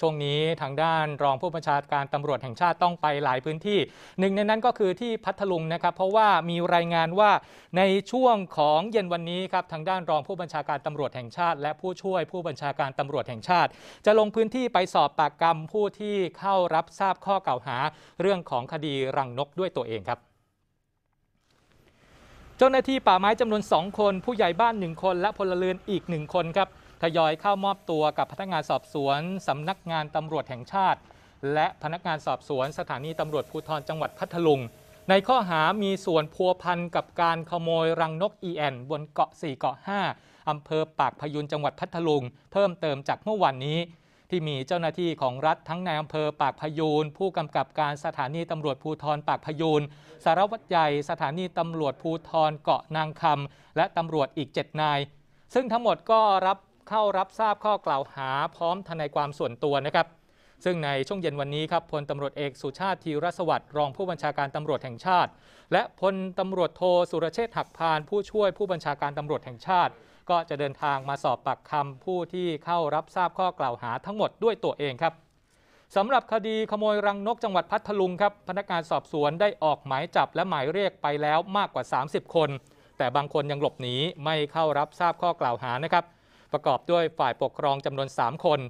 ช่วงนี้ทางด้านรองผู้บัญชาการตำรวจแห่งชาติต้องไปหลายพื้นที่ หนึ่ง ในนั้นก็คือที่พัทลุงนะครับ เพราะว่ามีรายงานว่าในช่วงของเย็นวันนี้ครับทางด้านรองผู้บัญชาการตำรวจแห่งชาติ และผู้ช่วยผู้บัญชาการตำรวจแห่งชาติ จะลงพื้นที่ไปสอบปากคำผู้ที่เข้ารับทราบข้อกล่าวหา เรื่องของคดีรังนกด้วยตัวเองครับเจ้าหน้าที่ป่าไม้จำนวน 2 คนผู้ใหญ่บ้าน 1 คน และพลเรือนอีก 1 คนครับทยอยเข้ามอบตัวกับพนักงานสอบสวนสำนักงานตำรวจแห่งชาติ และพนักงานสอบสวนสถานีตำรวจภูธรจังหวัดพัทลุง ในข้อหามีส่วนพัวพันกับการขโมยรังนกอีแอน บนเกาะ 4 เกาะ 5อำเภอปากพยุนจังหวัดพัทลุง เพิ่มเติมจากเมื่อวันนี้ที่มีเจ้าหน้าที่ของรัฐทั้งในอำเภอปากพยูนผู้กำกับการสถานีตำรวจภูธรปากพยูนสารวัตรใหญ่สถานีตำรวจภูธรเกาะนางคำและตำรวจอีก7นาย ซึ่งทั้งหมดก็รับเข้ารับทราบข้อกล่าวหาพร้อมทนายความส่วนตัวนะครับซึ่งในช่วงเย็นวันนี้ครับพลตำรวจเอกสุชาติธีรสวัสดิ์รองผู้บัญชาการตำรวจแห่งชาติ และพลตำรวจโทสุรเชษฐ์หักพานผู้ช่วยผู้บัญชาการตำรวจแห่งชาติ ก็จะเดินทางมาสอบปากคำผู้ที่เข้ารับทราบข้อกล่าวหาทั้งหมดด้วยตัวเองครับสำหรับคดีขโมยรังนกจังหวัดพัทลุงครับพนักงานสอบสวนได้ออกหมายจับและหมายเรียกไปแล้วมากกว่า 30 คน แต่บางคนยังหลบหนีไม่เข้ารับทราบข้อกล่าวหานะครับ ประกอบด้วยฝ่ายปกครองจำนวน3คน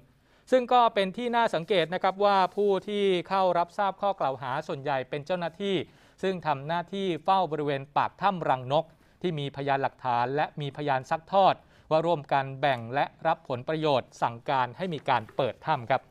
ซึ่งก็เป็นที่น่าสังเกตนะครับ ว่าผู้ที่เข้ารับทราบข้อกล่าวหาส่วนใหญ่เป็นเจ้าหน้าที่ ซึ่งทำหน้าที่เฝ้าบริเวณปากถ้ำรังนก ที่มีพยานหลักฐานและมีพยานซักทอด ว่าร่วมกันแบ่งและรับผลประโยชน์สั่งการให้มีการเปิดถ้ำครับ